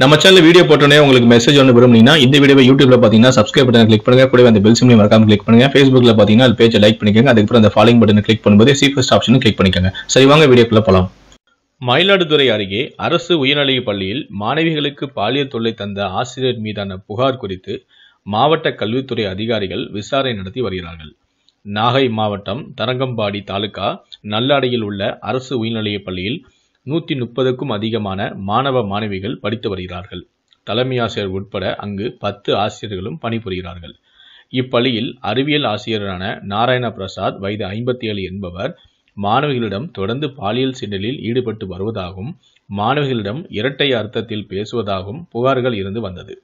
நம்ம channel video போட்டோன்னே உங்களுக்கு மெசேஜ் ஒன்று விரும்புனீங்கன்னா இந்த வீடியோ யூடியூப்ல பார்த்தீங்கன்னா சப்ஸ்கிரைப் பட்டன் கிளிக் பண்ணுங்க கூட அந்த பெல் சிம்லையும் மறக்காம கிளிக் பண்ணுங்க ஃபேஸ்புக்ல பார்த்தீங்கன்னா அது பேஜை லைக் பண்ணிக்கோங்க அதுக்கப்புறம் அந்த ஃபாலோ பட்டன் கிளிக் பண்ணும்போது சீஃபஸ்ட் ஆப்ஷன் கிளிக் பண்ணிக்கோங்க சரி வாங்க வீடியோக்குள்ள போகலாம் மயிலாடுதுறை அருகே அரசு உயர்நிலைப் பள்ளியில் மாணவிகளுக்கு பாலியல் தொல்லை தந்த ஆசிரியர் மீதான புகார் குறித்து மாவட்ட கல்வித்துறை அதிகாரிகள் விசாரணை நடத்தி வருகிறார்கள் நாகை மாவட்டம் தரங்கம்பாடி தாலுகா நல்லாடையில் உள்ள அரசு உயர்நிலைப் பள்ளியில் நூற்றி முப்பதுக்கும் அதிகமான மாணவ மாணவிகள் படித்து வருகிறார்கள் தலைமை ஆசிரியர் உட்பட அங்கு பத்து ஆசிரியர்களும் பணிபுரிகிறார்கள் இப்பள்ளியில் அறிவியல் ஆசிரியரான நாராயண பிரசாத் வயது ஐம்பத்தி ஏழு என்பவர் மாணவிகளிடம் தொடர்ந்து பாலியல் சிண்டலில் ஈடுபட்டு வருவதாகவும் மாணவிகளிடம் இரட்டை அர்த்தத்தில் பேசுவதாகவும் புகார்கள் இருந்து வந்தது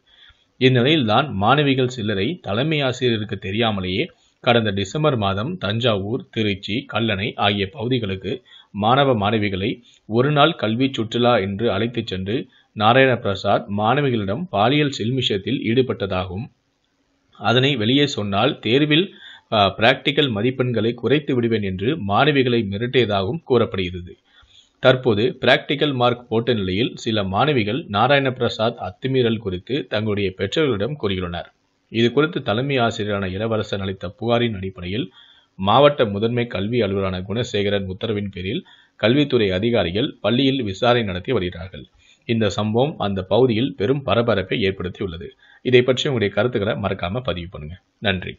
இந்நிலையில்தான் மாணவிகள் சிலரை தலைமை ஆசிரியருக்கு தெரியாமலேயே கடந்த டிசம்பர் மாதம் தஞ்சாவூர் திருச்சி கல்லணை ஆகிய பகுதிகளுக்கு மாணவ மாணவிகளை ஒரு நாள் கல்வி சுற்றுலா என்று அழைத்துச் சென்று நாராயண பிரசாத் மாணவிகளிடம் பாலியல் செல்மிஷத்தில் ஈடுபட்டதாகவும் அதனை வெளியே சொன்னால் தேர்வில் பிராக்டிக்கல் மதிப்பெண்களை குறைத்து விடுவேன் என்று மாணவிகளை மிரட்டியதாகவும் கூறப்படுகிறது தற்போது பிராக்டிக்கல் மார்க் போட்ட நிலையில் சில மாணவிகள் நாராயண பிரசாத் அத்துமீறல் குறித்து தங்களுடைய பெற்றோர்களிடம் கூறியுள்ளனர் இது குறித்து தலைமை ஆசிரியரான இளவரசன் அளித்த புகாரின் அடிப்படையில் மாவட்ட முதன்மை கல்வி அலுவலரான குணசேகரன் உத்தரவின் பேரில் கல்வித்துறை அதிகாரிகள் பள்ளியில் விசாரணை நடத்தி வருகிறார்கள் இந்த சம்பவம் அந்த பகுதியில் பெரும் பரபரப்பை ஏற்படுத்தியுள்ளது இதை பற்றி உங்களுடைய கருத்துக்களை மறக்காம பதிவு பண்ணுங்க நன்றி